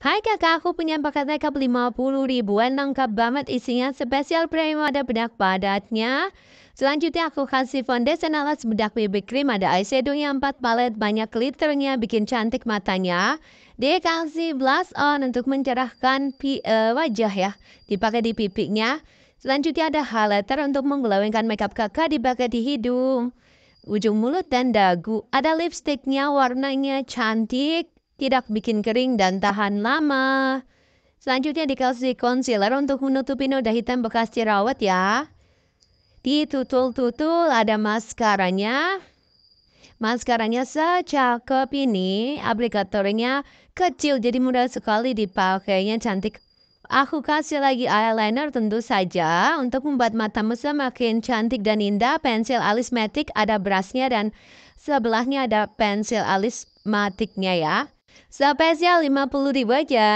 Hai kakak, aku punya paket makeup 50 ribuan lengkap banget isinya spesial premium ada bedak padatnya. Selanjutnya aku kasih foundation alas bedak BB cream ada eyeshadownya 4 palet banyak glitternya bikin cantik matanya. Dia kasih blush on untuk mencerahkan pi, uh, wajah ya, dipakai di pipinya. Selanjutnya ada highlighter untuk menggelawengkan makeup kakak dipakai di hidung, ujung mulut dan dagu. Ada lipsticknya warnanya cantik tidak bikin kering dan tahan lama. Selanjutnya dikasih concealer untuk menutupi noda hitam bekas jerawat ya. Di tutul tutul ada maskaranya. Maskaranya secakep ini, aplikatornya kecil jadi mudah sekali dipakainya cantik. Aku kasih lagi eyeliner tentu saja untuk membuat matamu semakin cantik dan indah. Pensil alis matic ada brushnya dan sebelahnya ada pensil alis matiknya ya. Sampai siang 50 ribu aja.